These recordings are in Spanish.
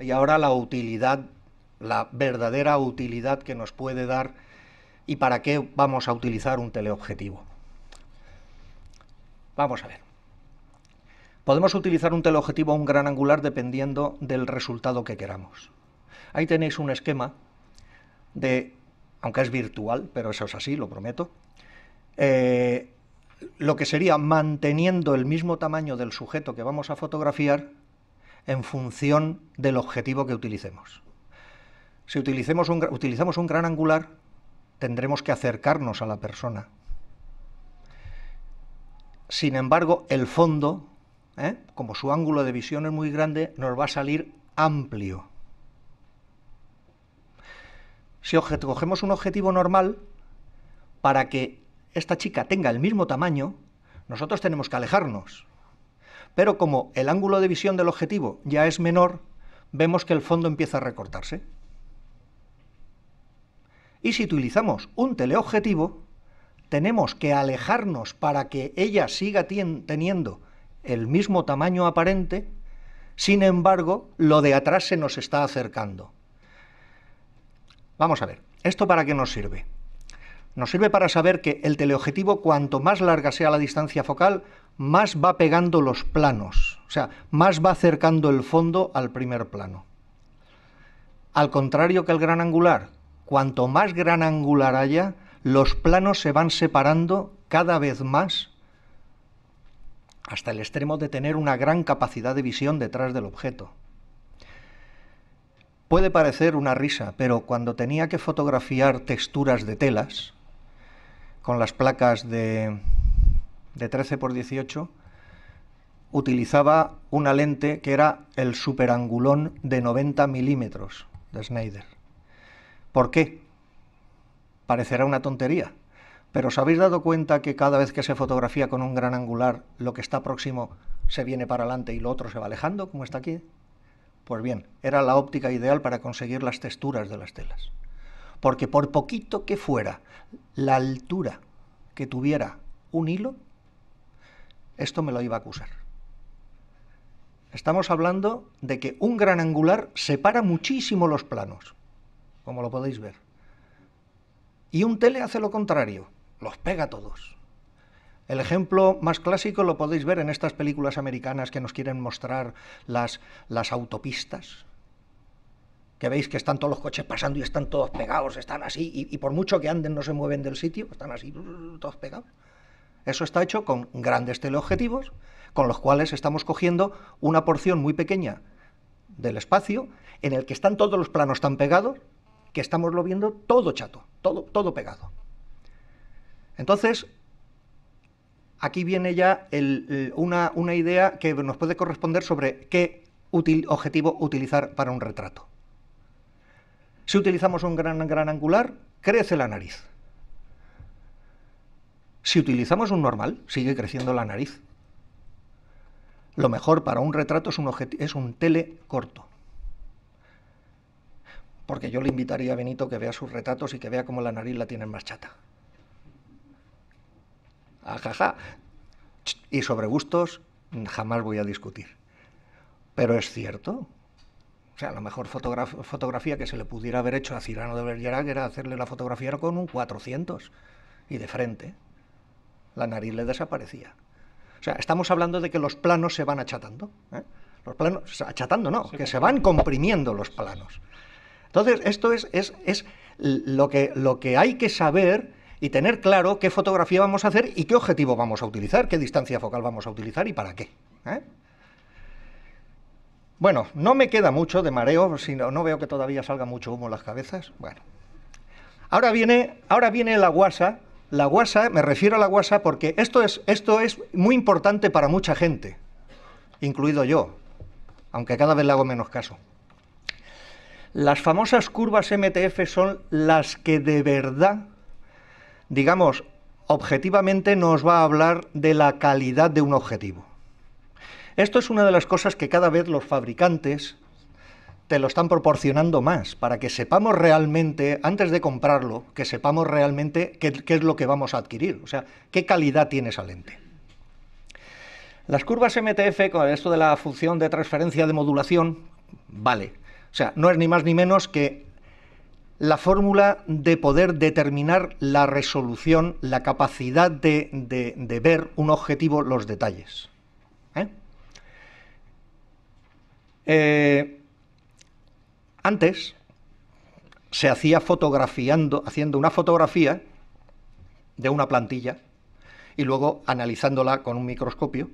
y ahora la utilidad, la verdadera utilidad que nos puede dar y para qué vamos a utilizar un teleobjetivo. Vamos a ver. Podemos utilizar un teleobjetivo a un gran angular dependiendo del resultado que queramos. Ahí tenéis un esquema de, aunque es virtual, pero eso es así, lo prometo, eh, lo que sería manteniendo el mismo tamaño del sujeto que vamos a fotografiar, en función del objetivo que utilicemos. Si utilizamos un gran angular, tendremos que acercarnos a la persona. Sin embargo, el fondo, ¿eh? como su ángulo de visión es muy grande, nos va a salir amplio. Si cogemos un objetivo normal, para que esta chica tenga el mismo tamaño, nosotros tenemos que alejarnos pero como el ángulo de visión del objetivo ya es menor, vemos que el fondo empieza a recortarse. Y si utilizamos un teleobjetivo, tenemos que alejarnos para que ella siga teniendo el mismo tamaño aparente, sin embargo, lo de atrás se nos está acercando. Vamos a ver, ¿esto para qué nos sirve? Nos sirve para saber que el teleobjetivo, cuanto más larga sea la distancia focal, más va pegando los planos, o sea, más va acercando el fondo al primer plano. Al contrario que el gran angular, cuanto más gran angular haya, los planos se van separando cada vez más hasta el extremo de tener una gran capacidad de visión detrás del objeto. Puede parecer una risa, pero cuando tenía que fotografiar texturas de telas, con las placas de, de 13 por 18 utilizaba una lente que era el superangulón de 90 milímetros de Schneider. ¿Por qué? Parecerá una tontería, pero ¿os habéis dado cuenta que cada vez que se fotografía con un gran angular, lo que está próximo se viene para adelante y lo otro se va alejando, como está aquí? Pues bien, era la óptica ideal para conseguir las texturas de las telas porque por poquito que fuera la altura que tuviera un hilo, esto me lo iba a acusar. Estamos hablando de que un gran angular separa muchísimo los planos, como lo podéis ver. Y un tele hace lo contrario, los pega todos. El ejemplo más clásico lo podéis ver en estas películas americanas que nos quieren mostrar las, las autopistas, que veis que están todos los coches pasando y están todos pegados, están así, y, por mucho que anden no se mueven del sitio, están así, todos pegados. Eso está hecho con grandes teleobjetivos, con los cuales estamos cogiendo una porción muy pequeña del espacio en el que están todos los planos tan pegados que estamos lo viendo todo chato, todo, todo pegado. Entonces, aquí viene ya una, una idea que nos puede corresponder sobre qué objetivo utilizar para un retrato. Si utilizamos un gran, gran angular, crece la nariz. Si utilizamos un normal, sigue creciendo la nariz. Lo mejor para un retrato es un, es un tele corto. Porque yo le invitaría a Benito que vea sus retratos y que vea cómo la nariz la tienen más chata. Ajaja. Y sobre gustos jamás voy a discutir. Pero es cierto o sea, la mejor fotografía que se le pudiera haber hecho a Cirano de Bergerac era hacerle la fotografía con un 400 y de frente. La nariz le desaparecía. O sea, estamos hablando de que los planos se van achatando. ¿eh? Los planos, achatando no, que se van comprimiendo los planos. Entonces, esto es, lo, que, lo que hay que saber y tener claro qué fotografía vamos a hacer y qué objetivo vamos a utilizar, qué distancia focal vamos a utilizar y para qué. ¿eh? Bueno, no me queda mucho de mareo, sino no veo que todavía salga mucho humo en las cabezas. Bueno, ahora viene, ahora viene la guasa. La guasa, me refiero a la guasa porque esto es, esto es muy importante para mucha gente, incluido yo, aunque cada vez le hago menos caso. Las famosas curvas MTF son las que de verdad, digamos, objetivamente nos va a hablar de la calidad de un objetivo. Esto es una de las cosas que cada vez los fabricantes te lo están proporcionando más, para que sepamos realmente, antes de comprarlo, que sepamos realmente qué, es lo que vamos a adquirir, o sea, qué calidad tiene esa lente. Las curvas MTF, con esto de la función de transferencia de modulación, vale. O sea, no es ni más ni menos que la fórmula de poder determinar la resolución, la capacidad de ver un objetivo, los detalles. Eh, antes se hacía fotografiando, haciendo una fotografía de una plantilla y luego analizándola con un microscopio.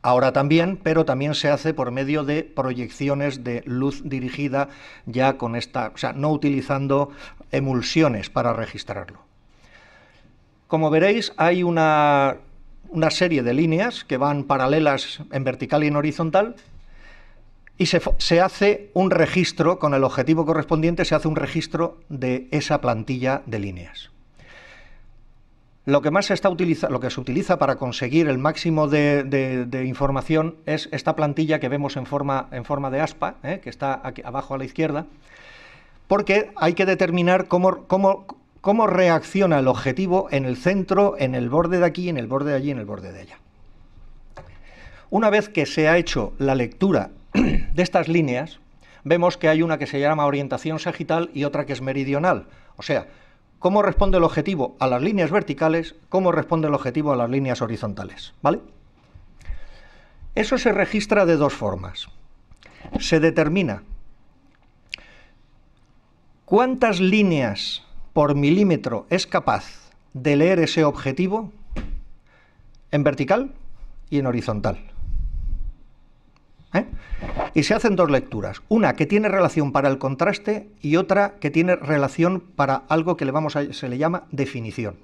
Ahora también, pero también se hace por medio de proyecciones de luz dirigida ya con esta, o sea, no utilizando emulsiones para registrarlo. Como veréis, hay una, una serie de líneas que van paralelas en vertical y en horizontal, y se, hace un registro, con el objetivo correspondiente, se hace un registro de esa plantilla de líneas. Lo que más se, está utiliza, lo que se utiliza para conseguir el máximo de, información es esta plantilla que vemos en forma, en forma de aspa, ¿eh? que está aquí abajo a la izquierda, porque hay que determinar cómo, cómo reacciona el objetivo en el centro, en el borde de aquí, en el borde de allí, en el borde de allá. Una vez que se ha hecho la lectura de estas líneas vemos que hay una que se llama orientación sagital y otra que es meridional. O sea, cómo responde el objetivo a las líneas verticales, cómo responde el objetivo a las líneas horizontales. ¿Vale? Eso se registra de dos formas. Se determina cuántas líneas por milímetro es capaz de leer ese objetivo en vertical y en horizontal. ¿eh? Y se hacen dos lecturas, una que tiene relación para el contraste y otra que tiene relación para algo que le vamos a, se le llama definición.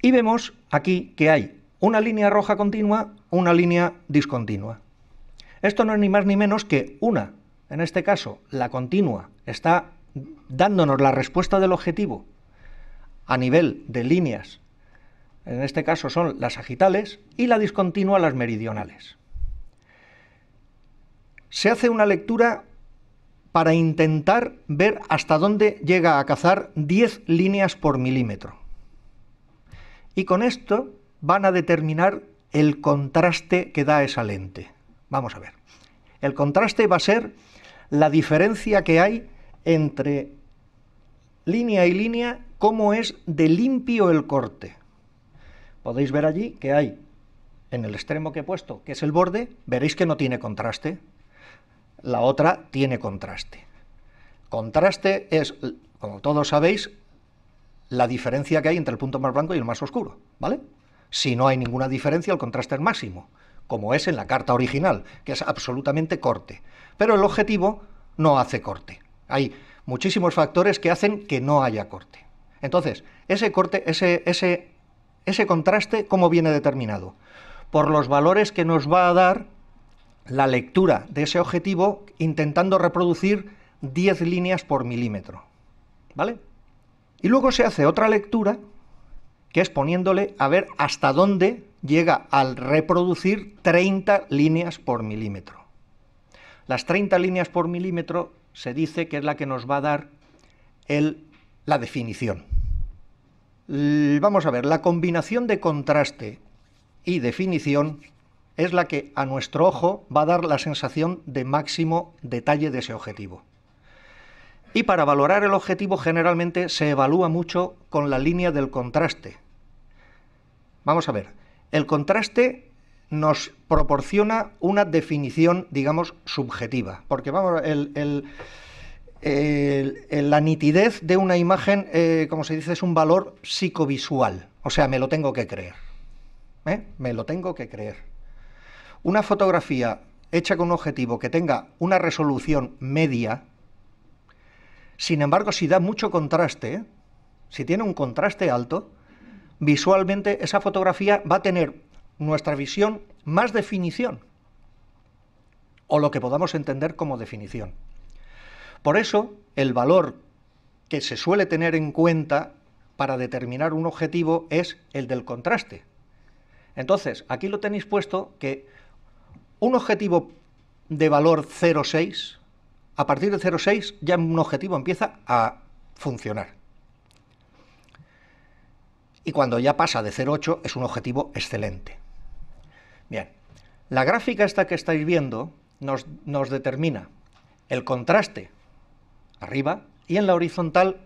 Y vemos aquí que hay una línea roja continua, una línea discontinua. Esto no es ni más ni menos que una, en este caso, la continua, está dándonos la respuesta del objetivo a nivel de líneas en este caso son las agitales, y la discontinua las meridionales. Se hace una lectura para intentar ver hasta dónde llega a cazar 10 líneas por milímetro. Y con esto van a determinar el contraste que da esa lente. Vamos a ver. El contraste va a ser la diferencia que hay entre línea y línea, cómo es de limpio el corte podéis ver allí que hay en el extremo que he puesto, que es el borde, veréis que no tiene contraste. La otra tiene contraste. Contraste es, como todos sabéis, la diferencia que hay entre el punto más blanco y el más oscuro, ¿vale? Si no hay ninguna diferencia, el contraste es máximo, como es en la carta original, que es absolutamente corte. Pero el objetivo no hace corte. Hay muchísimos factores que hacen que no haya corte. Entonces, ese corte, ese ese contraste, ¿cómo viene determinado? Por los valores que nos va a dar la lectura de ese objetivo intentando reproducir 10 líneas por milímetro. ¿Vale? Y luego se hace otra lectura que es poniéndole a ver hasta dónde llega al reproducir 30 líneas por milímetro. Las 30 líneas por milímetro se dice que es la que nos va a dar el, la definición. Vamos a ver, la combinación de contraste y definición es la que a nuestro ojo va a dar la sensación de máximo detalle de ese objetivo. Y para valorar el objetivo generalmente se evalúa mucho con la línea del contraste. Vamos a ver, el contraste nos proporciona una definición, digamos, subjetiva, porque vamos, el, el la nitidez de una imagen, eh, como se dice, es un valor psicovisual. O sea, me lo tengo que creer. ¿Eh? Me lo tengo que creer. Una fotografía hecha con un objetivo que tenga una resolución media, sin embargo, si da mucho contraste, si tiene un contraste alto, visualmente esa fotografía va a tener nuestra visión más definición, o lo que podamos entender como definición. Por eso, el valor que se suele tener en cuenta para determinar un objetivo es el del contraste. Entonces, aquí lo tenéis puesto que un objetivo de valor 0,6, a partir de 0,6 ya un objetivo empieza a funcionar. Y cuando ya pasa de 0,8 es un objetivo excelente. Bien, la gráfica esta que estáis viendo nos, nos determina el contraste arriba, y en la horizontal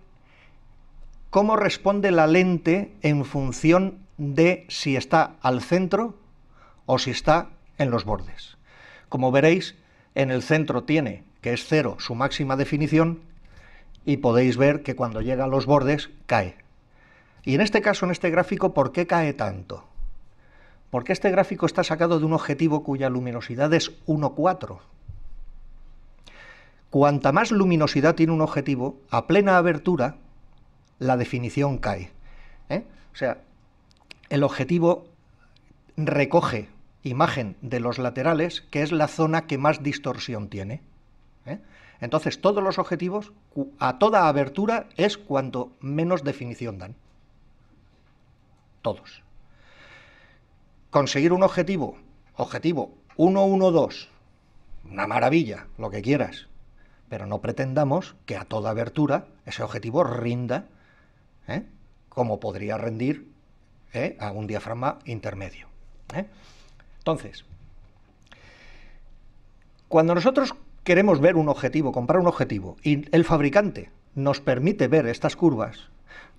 cómo responde la lente en función de si está al centro o si está en los bordes. Como veréis, en el centro tiene, que es cero, su máxima definición, y podéis ver que cuando llega a los bordes cae. Y en este caso, en este gráfico, ¿por qué cae tanto? Porque este gráfico está sacado de un objetivo cuya luminosidad es 1,4 cuanta más luminosidad tiene un objetivo, a plena abertura, la definición cae. ¿eh? O sea, el objetivo recoge imagen de los laterales, que es la zona que más distorsión tiene. ¿eh? Entonces, todos los objetivos, a toda abertura, es cuanto menos definición dan. Todos. Conseguir un objetivo, objetivo 112, una maravilla, lo que quieras, pero no pretendamos que a toda abertura ese objetivo rinda ¿eh? como podría rendir ¿eh? a un diafragma intermedio. ¿eh? Entonces, cuando nosotros queremos ver un objetivo, comprar un objetivo, y el fabricante nos permite ver estas curvas,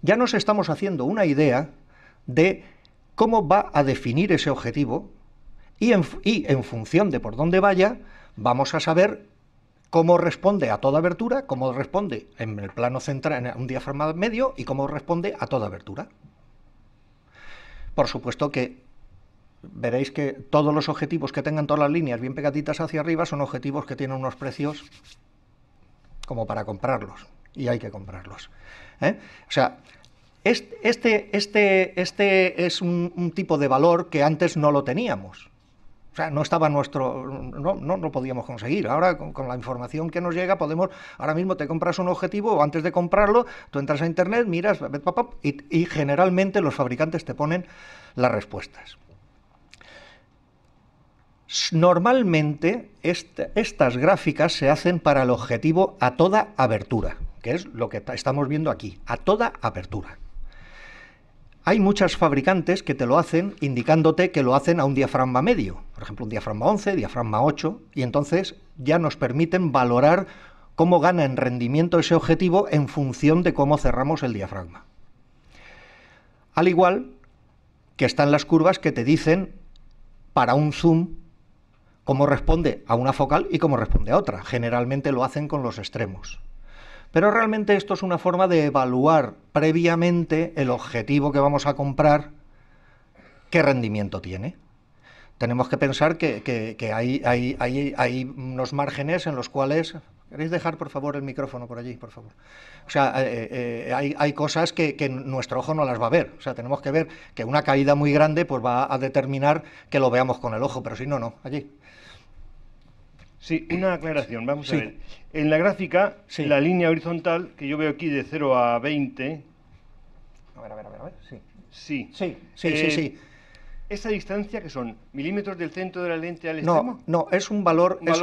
ya nos estamos haciendo una idea de cómo va a definir ese objetivo y en función de por dónde vaya, vamos a saber cómo responde a toda abertura, cómo responde en el plano central, en un diafragma medio y cómo responde a toda abertura. Por supuesto que veréis que todos los objetivos que tengan todas las líneas bien pegaditas hacia arriba son objetivos que tienen unos precios como para comprarlos, y hay que comprarlos. ¿eh? O sea, este, este, este, este es un tipo de valor que antes no lo teníamos. O sea, no estaba nuestro, no, no, podíamos conseguir. Ahora con, la información que nos llega podemos, ahora mismo te compras un objetivo o antes de comprarlo, tú entras a internet, miras, y, y generalmente los fabricantes te ponen las respuestas. Normalmente estas gráficas se hacen para el objetivo a toda abertura, que es lo que estamos viendo aquí, a toda abertura. Hay muchas fabricantes que te lo hacen indicándote que lo hacen a un diafragma medio, por ejemplo un diafragma 11, diafragma 8, y entonces ya nos permiten valorar cómo gana en rendimiento ese objetivo en función de cómo cerramos el diafragma. Al igual que están las curvas que te dicen para un zoom cómo responde a una focal y cómo responde a otra. Generalmente lo hacen con los extremos. Pero realmente esto es una forma de evaluar previamente el objetivo que vamos a comprar, qué rendimiento tiene. Tenemos que pensar que, hay, hay, unos márgenes en los cuales ¿Queréis dejar, por favor, el micrófono por allí, por favor? O sea, eh, eh, eh, hay, cosas que, que, nuestro ojo no las va a ver. O sea, tenemos que ver que una caída muy grande pues va a determinar que lo veamos con el ojo, pero si no, no, allí. Sí, una aclaración, vamos a ver. En la gráfica, la línea horizontal que yo veo aquí de 0 a 20... A ver, a ver, a ver, a ver, sí. Sí. Sí, sí, sí. Eh, esa distancia que son milímetros del centro de la lente al extremo? No, es un valor, es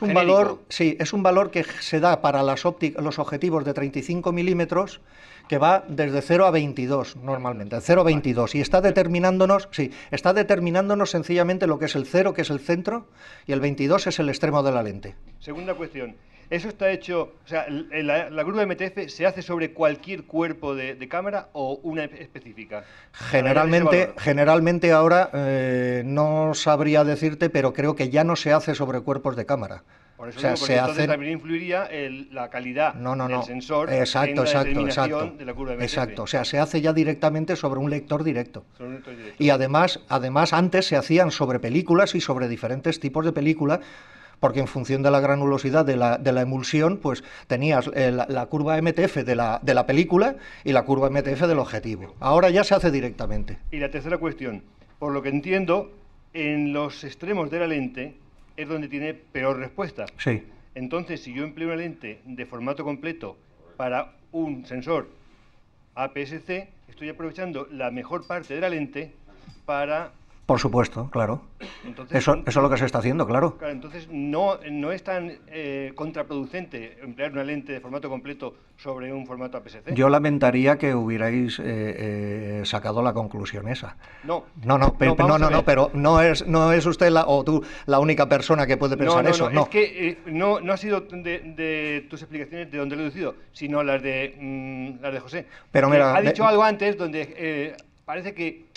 un, valor, sí, es un valor que se da para las ópticas, los objetivos de 35 milímetros que va desde 0 a 22 normalmente, 0 a 22 y está determinándonos, sí, está determinándonos sencillamente lo que es el 0 que es el centro y el 22 es el extremo de la lente. Segunda cuestión, ¿Eso está hecho, o sea, eh, la, curva grúa MTF se hace sobre cualquier cuerpo de, cámara o una específica? Generalmente, generalmente ahora eh, no sabría decirte, pero creo que ya no se hace sobre cuerpos de cámara. Por eso también influiría la calidad no, no, del sensor exacto, exacto, exacto, de la curva de Exacto, o sea, se hace ya directamente sobre un lector directo. Sobre un lector directo. Y además, además, antes se hacían sobre películas y sobre diferentes tipos de películas porque en función de la granulosidad de la, emulsión, pues tenías eh, la, curva MTF de la, de la película y la curva MTF del objetivo. Ahora ya se hace directamente. Y la tercera cuestión, por lo que entiendo, en los extremos de la lente es donde tiene peor respuesta. Sí. Entonces, si yo empleo una lente de formato completo para un sensor APS-C, estoy aprovechando la mejor parte de la lente para por supuesto, claro. eso, es lo que se está haciendo, claro. entonces, no, no es tan eh, contraproducente emplear una lente de formato completo sobre un formato aps Yo lamentaría que hubierais eh, eh, sacado la conclusión esa. No, no, no, pero no, no, no, pero no es, no es usted la, o tú la única persona que puede pensar eso. No, es que no, ha sido de, tus explicaciones de donde he deducido, sino las de, mm, las de José. Pero mira, ha dicho algo antes donde parece que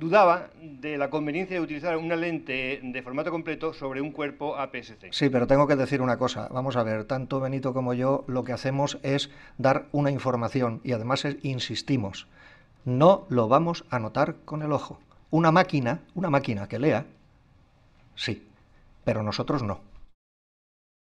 dudaba de la conveniencia de utilizar una lente de formato completo sobre un cuerpo APS-C. Sí, pero tengo que decir una cosa. Vamos a ver, tanto Benito como yo lo que hacemos es dar una información y además insistimos, no lo vamos a notar con el ojo. Una máquina, una máquina que lea, sí, pero nosotros no.